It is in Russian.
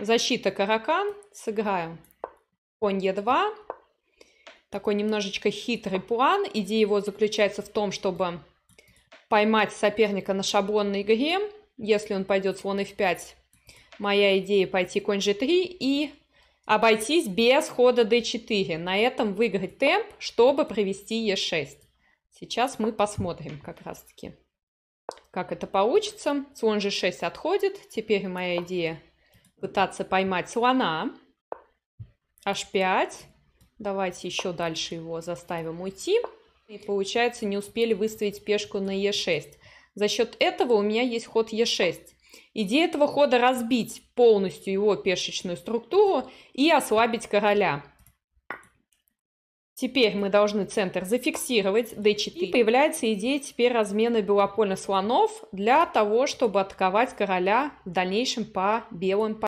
Защита каракан, Сыграем. Конь Е2. Такой немножечко хитрый план. Идея его заключается в том, чтобы поймать соперника на шаблонной игре. Если он пойдет слон F5, моя идея пойти конь G3 и обойтись без хода d4. На этом выиграть темп, чтобы провести e6. Сейчас мы посмотрим как раз таки, как это получится. Слон g6 отходит. Теперь моя идея пытаться поймать слона. H5. Давайте еще дальше его заставим уйти. И получается, не успели выставить пешку на Е6. За счет этого у меня есть ход Е6. Идея этого хода разбить полностью его пешечную структуру и ослабить короля. Теперь мы должны центр зафиксировать, d4. И появляется идея теперь размена белопольных слонов для того, чтобы атаковать короля в дальнейшем по белым